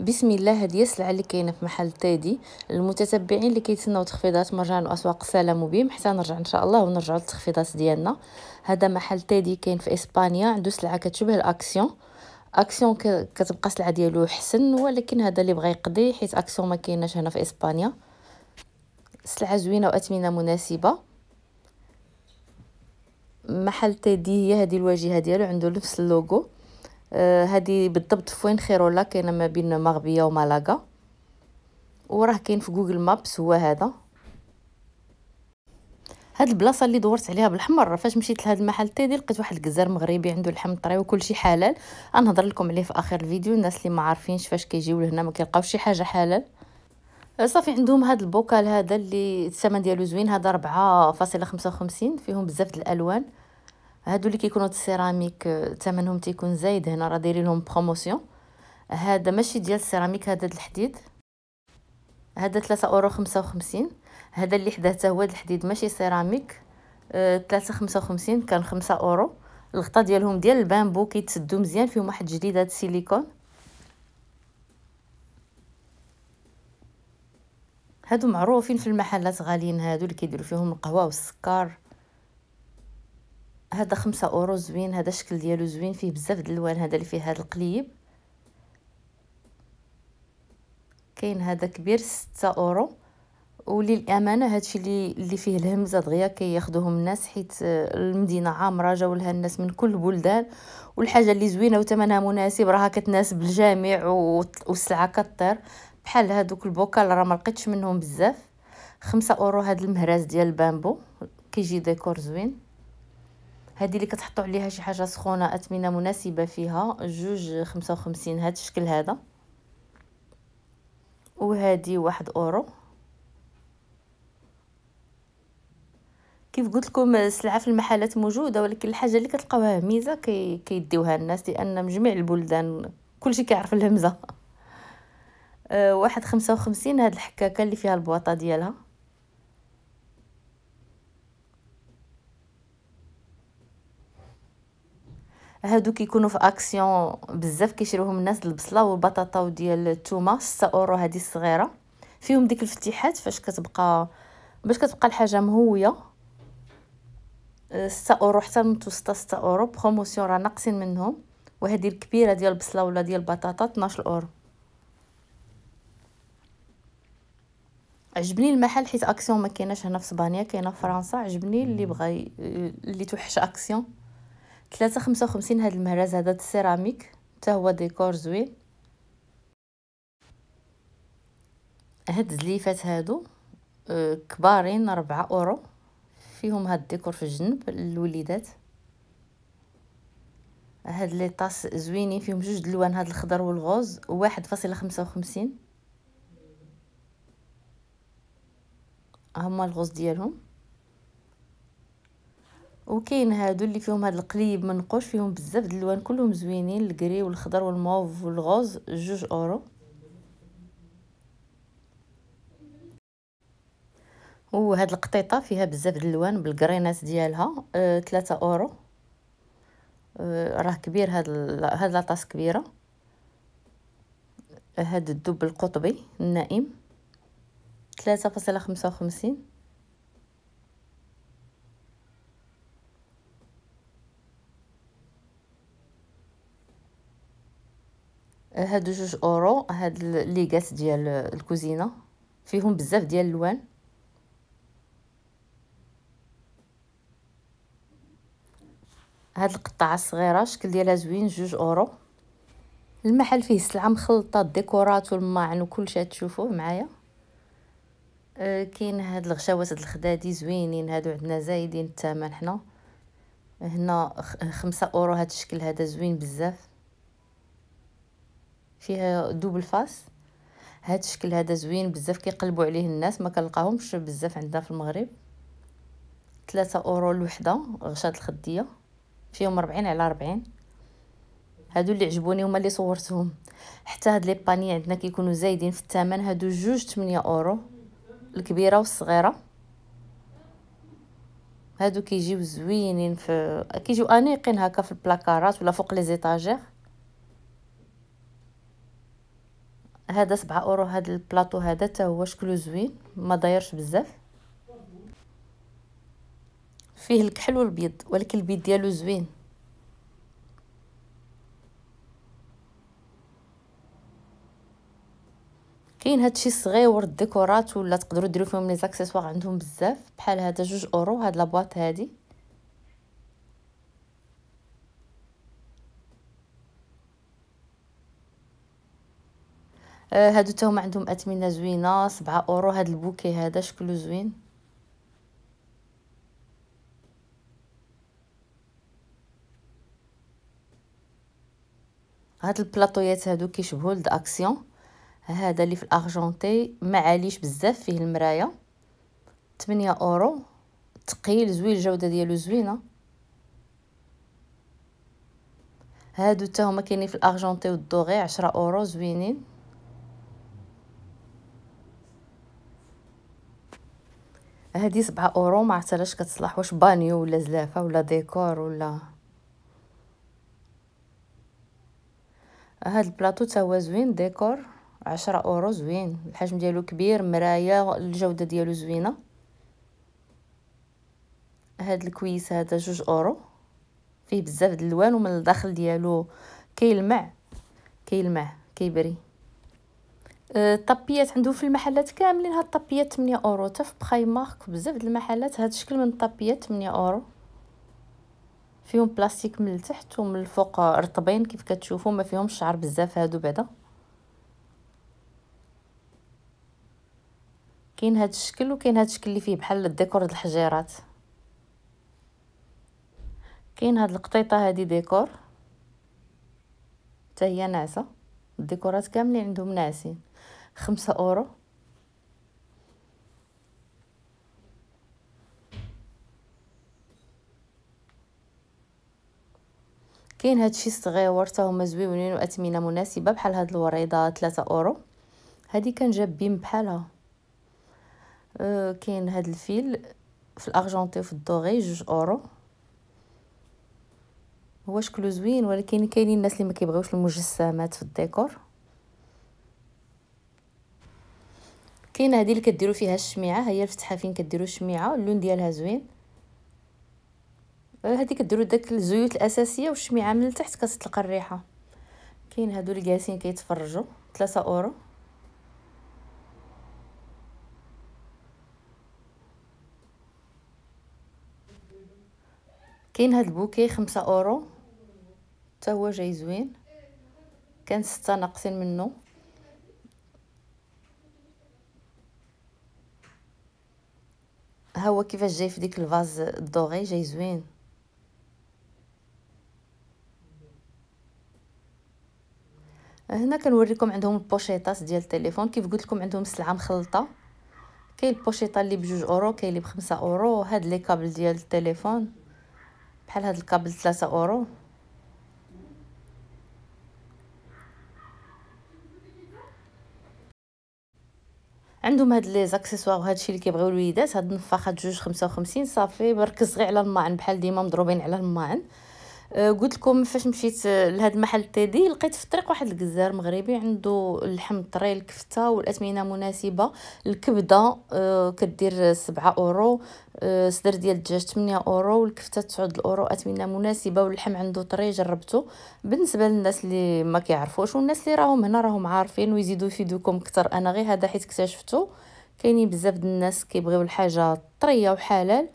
بسم الله هذه السلعة اللي كاينه في محل تادي المتتبعين اللي كيتسناو تخفيضات مرجان واسواق سلام وبيم حتى نرجع ان شاء الله ونرجعوا للتخفيضات ديالنا هذا محل تادي كاين في اسبانيا عنده سلعه كتشبه الاكسيون اكسيون كتبقى السلعه ديالو حسن ولكن هذا اللي بغى يقضي حيت اكسيون ما كايناش هنا في اسبانيا سلعه زوينه واثمنه مناسبه محل تادي هي هذه الواجهه ديالو عنده نفس اللوغو هذه آه، بالضبط فوين خيرولا كاينه ما بين مغبيه ومالاغا وراه كاين في جوجل مابس هو هذا هاد البلاصه اللي دورت عليها بالحمر فاش مشيت لهاد المحل تادي لقيت واحد الجزار مغربي عنده اللحم طري وكلشي حلال غنهضر لكم عليه في اخر الفيديو الناس اللي ما عارفينش فاش كيجيو لهنا ما كيلقاوش شي حاجه حلال آه، صافي عندهم هاد البوكال هذا اللي الثمن ديالو زوين هذا 4.55 فيهم بزاف الالوان هادو اللي كيكونوا السيراميك ثمنهم آه، تيكون زايد هنا راه دايرين لهم بروموسيون هذا ماشي ديال السيراميك هذا الحديد هذا 3 اورو 55 هذا اللي حداه حتى هو الحديد ماشي سيراميك 3 آه، 55 كان 5 اورو الغطاء ديالهم ديال البامبو كيتسدو مزيان فيهم واحد جديد هاد السيليكون هادو معروفين في المحلات غاليين هادو اللي كيديروا فيهم القهوه والسكر هذا خمسة اورو زوين هذا الشكل ديالو زوين فيه بزاف د الالوان هذا اللي فيه هذا القليب كاين هذا كبير ستة اورو وللامانه هادشي اللي اللي فيه الهمزه دغيا كياخذوهم الناس حيت آه، المدينه عامره جاوا لها الناس من كل البلدان والحاجه اللي زوينه وثمنها مناسب راها كتناسب الجميع والسلعه كطير بحال هادوك البوكال راه ما لقيتش منهم بزاف خمسة اورو هاد المهراز ديال البامبو كيجي ديكور زوين هذه اللي كتحطوا عليها شي حاجه سخونه اثمنه مناسبه فيها جوج خمسة وخمسين هذا الشكل هذا وهذه واحد اورو كيف قلت لكم السلعه في المحلات موجوده ولكن الحاجه اللي كتلقاوها ميزه كي كيديوها الناس لان مجميع جميع البلدان كلشي كيعرف الهمزه أه واحد خمسة وخمسين هاد الحكاكه اللي فيها البواطه ديالها هادو كيكونوا في اكسيون بزاف كيشريوهم الناس البصله والبطاطا وديال الثومه 6 اورو هذه الصغيره فيهم ديك الفتيحات فاش كتبقى باش كتبقى الحاجه مهويه 6 اورو حتى المتوسطه 6 اورو بروموسيون راه ناقصين منهم وهذه الكبيره ديال البصله ولا ديال البطاطا 12 اورو عجبني المحل حيت اكسيون ما كايناش هنا في اسبانيا كاينه في فرنسا عجبني اللي بغى اللي توحش اكسيون ثلاثة خمسة وخمسين هاد المهرز هذا السيراميك حتى هو ديكور زوين هاد الزليفات هادو آه، كبارين ربعة اورو فيهم هاد الديكور في الجنب للوليدات هاد لي طاس زوينين فيهم جوج دلوان هاد الخضر والغوز واحد فاصلة خمسة وخمسين هما الغوز ديالهم وكاين هادو اللي فيهم هاد القليب منقوش فيهم بزاف د الالوان كلهم زوينين الكري والخضر والموف والغوز جوج اورو وهاد القطيطه فيها بزاف د الالوان بالكريناس ديالها أه ثلاثة اورو أه راه كبير هاد هاد لاطاس كبيره هاد الدب القطبي النائم ثلاثة فاصلة خمسة وخمسين هادو جوج اورو هاد ليغات ديال الكوزينه فيهم بزاف ديال الوان هاد القطعه الصغيره الشكل ديالها زوين جوج اورو المحل فيه سلعه مخلطه الديكورات والماعن وكلشي تشوفوه معايا أه كاين هاد الغشاوات هاد الخدادي زوينين هادو عندنا زايدين الثمن حنا هنا خمسة اورو هاد الشكل هذا زوين بزاف فيها دوبل فاس هاد الشكل هذا زوين بزاف كيقلبوا عليه الناس ما كنلقاهمش بزاف عندنا في المغرب ثلاثة اورو الوحده غشات الخديه فيهم 40 على 40 هادو اللي عجبوني هما اللي صورتهم حتى هاد لي باني عندنا كيكونوا زايدين في الثمن هادو جوج 8 اورو الكبيره والصغيره هادو كيجيو زوينين في كيجيو انيقين هكا في البلاكارات ولا فوق لي زيتاجير هذا سبعة اورو هذا البلاطو هذا حتى هو شكلو زوين ما دايرش بزاف فيه الكحل والبيض ولكن البيض ديالو زوين كاين هادشي صغيور الديكورات ولا تقدروا ديروا فيهم لي زاكسيسوار عندهم بزاف بحال هذا جوج اورو هاد لابواط هادي آه، هادو تا هما عندهم اثمنه زوينه سبعة اورو هاد البوكي هذا شكلو زوين هاد البلاطويات هادو كيشبهوا الاكسيون هذا اللي في الارجنتي ما عاليش بزاف فيه المرايا 8 اورو تقيل زوين الجوده ديالو زوينه هادو حتى هما كاينين في الارجنتي والدوغي 10 اورو زوينين هادي سبعة اورو ما عرفت علاش كتصلح واش بانيو ولا زلافه ولا ديكور ولا هاد البلاطو تا هو زوين ديكور عشرة اورو زوين الحجم ديالو كبير مرايا الجوده ديالو زوينه هاد الكويس هذا جوج اورو فيه بزاف د ومن الداخل ديالو كيلمع كيلمع كيبري الطبيات عندهم في المحلات كاملين هاد الطبيات 8 اورو حتى في بخاي مارك بزاف د المحلات هاد الشكل من الطبيات 8 اورو فيهم بلاستيك من التحت ومن الفوق رطبين كيف كتشوفوا ما فيهمش شعر بزاف هادو بعدا كاين هاد الشكل وكاين هاد الشكل اللي فيه بحال الديكور د الحجيرات كاين هاد القطيطه هادي ديكور حتى هي ناعسه الديكورات كاملين عندهم ناعسين خمسة اورو كاين هادشي صغيور تا هما زويونين واثمنه مناسبه بحال هاد الوريضه 3 اورو هادي كان جاب بيم بحالها أه كاين هاد الفيل في الارجنتي وفي الدوغي جوج اورو هو شكله زوين ولكن كاينين الناس اللي ما كيبغيوش المجسمات في الديكور كاين هذه اللي كديروا فيها الشميعه هي الفتحه فين كديروا الشميعه اللون ديالها زوين هذه آه، كديروا داك الزيوت الاساسيه والشميعه من التحت كتلقى الريحه كاين هادو اللي جالسين كيتفرجوا 3 اورو كاين هاد البوكي 5 اورو حتى هو جاي زوين كان ستة ناقصين منه ها هو كيفاش جاي في ديك الفاز الدوغي جاي زوين هنا كنوريكم عندهم البوشيطات ديال التليفون كيف قلت لكم عندهم سلعه مخلطه كاين البوشيطه اللي بجوج اورو كاين اللي بخمسة اورو هاد لي كابل ديال التليفون بحال هاد الكابل 3 اورو عندهم هاد لي زاكسيسوار وهذا الشيء اللي كيبغيو الوليدات هاد النفاخات جوج خمسة وخمسين صافي مركز غير على الماعن بحال ديما مضروبين على الماعن قلت لكم فاش مشيت لهذا المحل تيدي لقيت في الطريق واحد الجزار مغربي عنده اللحم طري الكفته والاثمنه مناسبه الكبده آه، كدير 7 اورو آه، صدر ديال الدجاج 8 اورو والكفته 9 اورو اثمنه مناسبه واللحم عنده طري جربته بالنسبه للناس اللي ما كيعرفوش والناس اللي راهم هنا راهم عارفين ويزيدوا يفيدوكم اكثر انا غير هذا حيت اكتشفته كاينين بزاف ديال الناس كيبغيو الحاجه طريه وحلال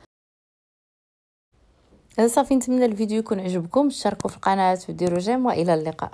صافي نتمنى الفيديو يكون عجبكم شاركوا في القناه وديروا جيم والى اللقاء